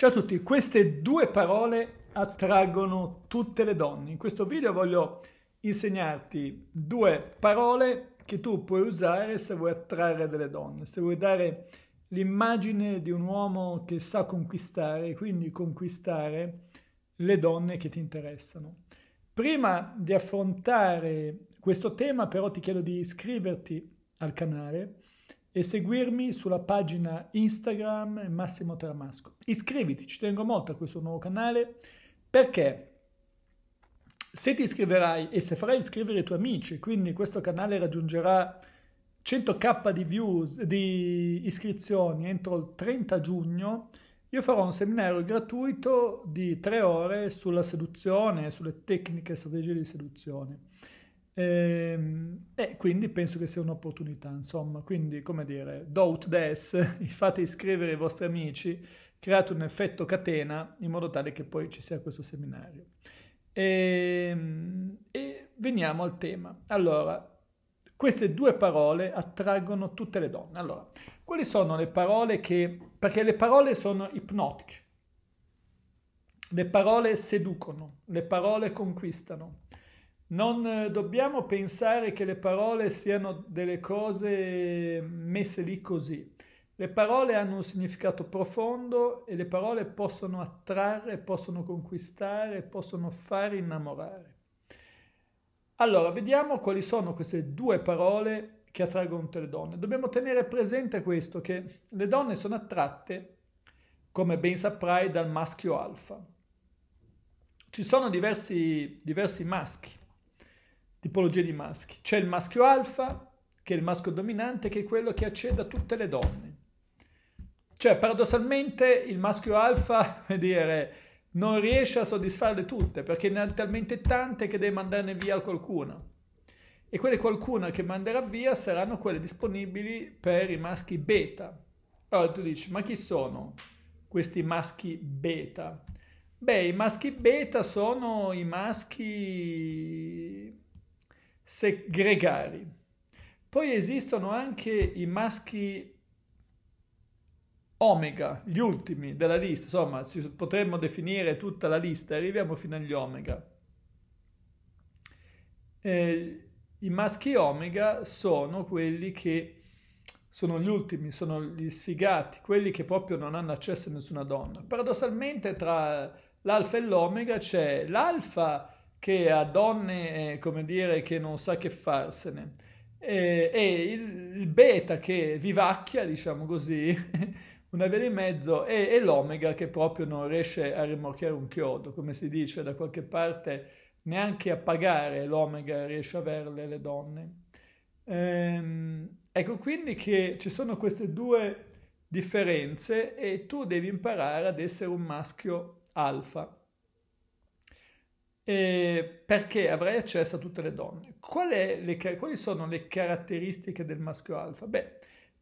Ciao a tutti, queste due parole attraggono tutte le donne. In questo video voglio insegnarti due parole che tu puoi usare se vuoi attrarre delle donne, se vuoi dare l'immagine di un uomo che sa conquistare, quindi conquistare le donne che ti interessano. Prima di affrontare questo tema però ti chiedo di iscriverti al canale e seguirmi sulla pagina Instagram Massimo Tramasco. Iscriviti, ci tengo molto a questo nuovo canale perché se ti iscriverai e se farai iscrivere i tuoi amici, quindi questo canale raggiungerà 100k di views, di iscrizioni entro il 30 giugno, io farò un seminario gratuito di tre ore sulla seduzione, sulle tecniche e strategie di seduzione. E, ehm, e, quindi penso che sia un'opportunità, insomma, quindi come dire, don't des, fate iscrivere i vostri amici, create un effetto catena in modo tale che poi ci sia questo seminario. E, ehm, e veniamo al tema. Allora, queste due parole attraggono tutte le donne. Allora, quali sono le parole che... perché le parole sono ipnotiche. Le parole seducono, le parole conquistano. Non eh, dobbiamo pensare che le parole siano delle cose messe lì così. Le parole hanno un significato profondo e le parole possono attrarre, possono conquistare, possono far innamorare. Allora, vediamo quali sono queste due parole che attraggono tutte le donne. Dobbiamo tenere presente questo, che le donne sono attratte, come ben saprai, dal maschio alfa. Ci sono diversi, diversi maschi tipologie di maschi. C'è il maschio alfa, che è il maschio dominante, che è quello che accede a tutte le donne. Cioè, paradossalmente, il maschio alfa, come dire, non riesce a soddisfarle tutte, perché ne ha talmente tante che deve mandarne via qualcuna. E quelle qualcuna che manderà via saranno quelle disponibili per i maschi beta. Allora tu dici, ma chi sono questi maschi beta? Beh, i maschi beta sono i maschi gregari. Poi esistono anche i maschi omega, gli ultimi della lista, insomma, potremmo definire tutta la lista, arriviamo fino agli omega. Eh, I maschi omega sono quelli che sono gli ultimi, sono gli sfigati, quelli che proprio non hanno accesso a nessuna donna. Paradossalmente tra l'alfa e l'omega c'è l'alfa che a donne, eh, come dire, che non sa che farsene. E, e il, il, beta che vivacchia, diciamo così, una via di mezzo, e, e l'omega che proprio non riesce a rimorchiare un chiodo, come si dice da qualche parte, neanche a pagare l'omega riesce a averle le donne. Ehm, ecco quindi che ci sono queste due differenze e tu devi imparare ad essere un maschio alfa eh, perché avrei accesso a tutte le donne. Qual le, quali sono le caratteristiche del maschio alfa? Beh,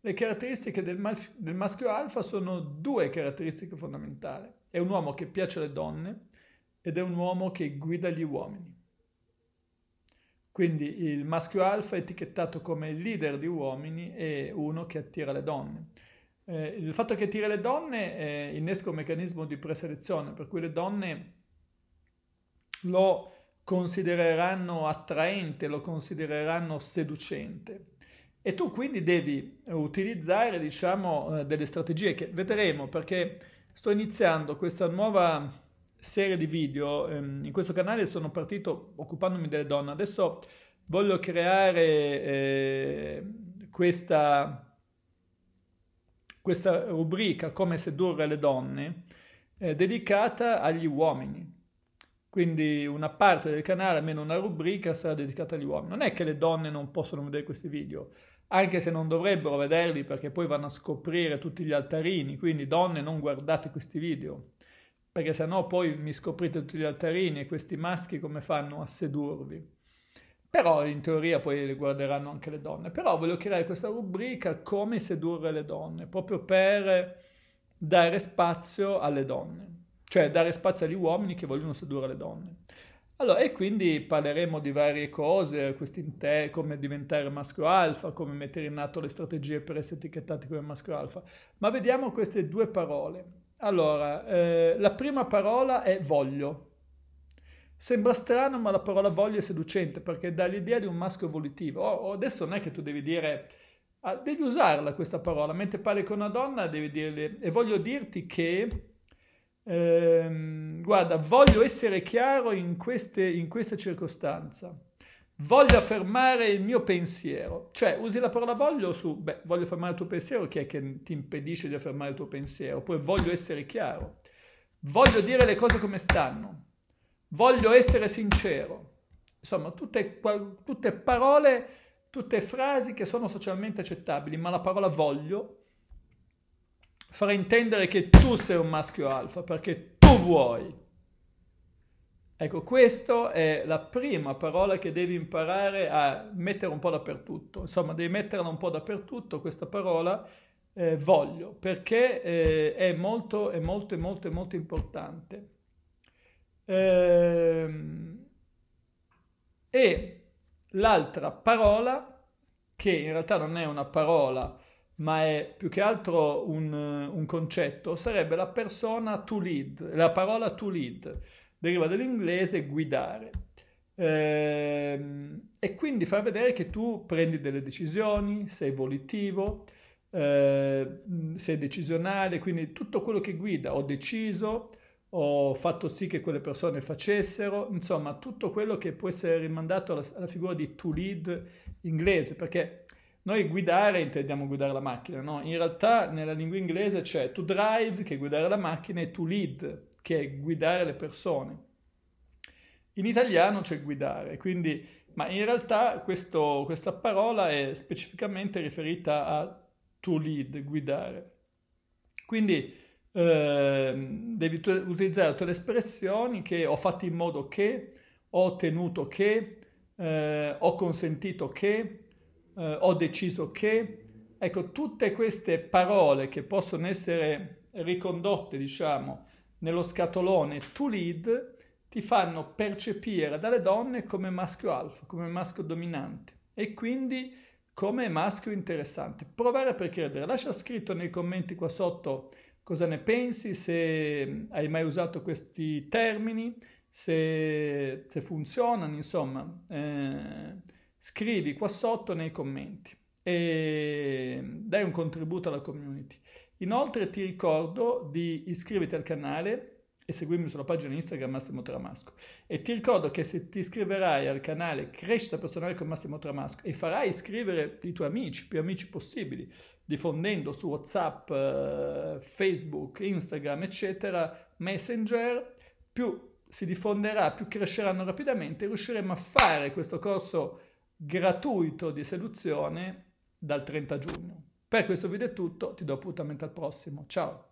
le caratteristiche del, mas- del maschio alfa sono due caratteristiche fondamentali. È un uomo che piace alle donne ed è un uomo che guida gli uomini. Quindi il maschio alfa è etichettato come leader di uomini e uno che attira le donne. Eh, il fatto che attira le donne eh, innesca un meccanismo di preselezione, per cui le donne lo considereranno attraente, lo considereranno seducente. E tu quindi devi utilizzare, diciamo, eh, delle strategie che vedremo perché sto iniziando questa nuova serie di video. Ehm, in questo canale sono partito occupandomi delle donne. Adesso voglio creare eh, questa, questa rubrica come sedurre le donne eh, dedicata agli uomini quindi una parte del canale, almeno una rubrica, sarà dedicata agli uomini. Non è che le donne non possono vedere questi video, anche se non dovrebbero vederli perché poi vanno a scoprire tutti gli altarini, quindi donne non guardate questi video, perché sennò poi mi scoprite tutti gli altarini e questi maschi come fanno a sedurvi. Però in teoria poi li guarderanno anche le donne. Però voglio creare questa rubrica come sedurre le donne, proprio per dare spazio alle donne cioè dare spazio agli uomini che vogliono sedurre le donne. Allora, e quindi parleremo di varie cose, inte- come diventare maschio alfa, come mettere in atto le strategie per essere etichettati come maschio alfa, ma vediamo queste due parole. Allora, eh, la prima parola è voglio. Sembra strano, ma la parola voglio è seducente perché dà l'idea di un maschio volitivo. Oh, oh, adesso non è che tu devi dire, ah, devi usarla questa parola, mentre parli con una donna devi dirle, e voglio dirti che ehm, guarda, voglio essere chiaro in, queste, in questa circostanza. Voglio affermare il mio pensiero. Cioè, usi la parola voglio su, beh, voglio affermare il tuo pensiero, chi è che ti impedisce di affermare il tuo pensiero? Poi voglio essere chiaro. Voglio dire le cose come stanno. Voglio essere sincero. Insomma, tutte, tutte parole, tutte frasi che sono socialmente accettabili, ma la parola voglio far intendere che tu sei un maschio alfa perché tu vuoi. Ecco, questa è la prima parola che devi imparare a mettere un po' dappertutto. Insomma, devi metterla un po' dappertutto questa parola eh, voglio, perché eh, è molto, è molto, è molto, è molto importante. Ehm, e l'altra parola, che in realtà non è una parola, ma è più che altro un, un concetto, sarebbe la persona to lead, la parola to lead, deriva dall'inglese guidare. Ehm, e quindi far vedere che tu prendi delle decisioni, sei volitivo, ehm, sei decisionale, quindi tutto quello che guida, ho deciso, ho fatto sì che quelle persone facessero, insomma tutto quello che può essere rimandato alla, alla figura di to lead inglese, perché noi guidare intendiamo guidare la macchina, no? In realtà nella lingua inglese c'è to drive, che è guidare la macchina, e to lead, che è guidare le persone. In italiano c'è guidare, quindi, ma in realtà questo, questa parola è specificamente riferita a to lead, guidare. Quindi eh, devi t- utilizzare tutte le espressioni che ho fatto in modo che, ho ottenuto che, eh, ho consentito che, eh, ho deciso che, ecco, tutte queste parole che possono essere ricondotte, diciamo, nello scatolone to lead, ti fanno percepire dalle donne come maschio alfa, come maschio dominante e quindi come maschio interessante. Provare per credere. Lascia scritto nei commenti qua sotto cosa ne pensi, se hai mai usato questi termini, se, se funzionano, insomma. Eh, scrivi qua sotto nei commenti e dai un contributo alla community. Inoltre ti ricordo di iscriverti al canale e seguirmi sulla pagina Instagram Massimo Tramasco. E ti ricordo che se ti iscriverai al canale Crescita Personale con Massimo Tramasco e farai iscrivere i tuoi amici, più amici possibili, diffondendo su WhatsApp, eh, Facebook, Instagram, eccetera, Messenger, più si diffonderà, più cresceranno rapidamente, riusciremo a fare questo corso gratuito di seduzione dal 30 giugno. Per questo video è tutto, ti do appuntamento al prossimo. Ciao!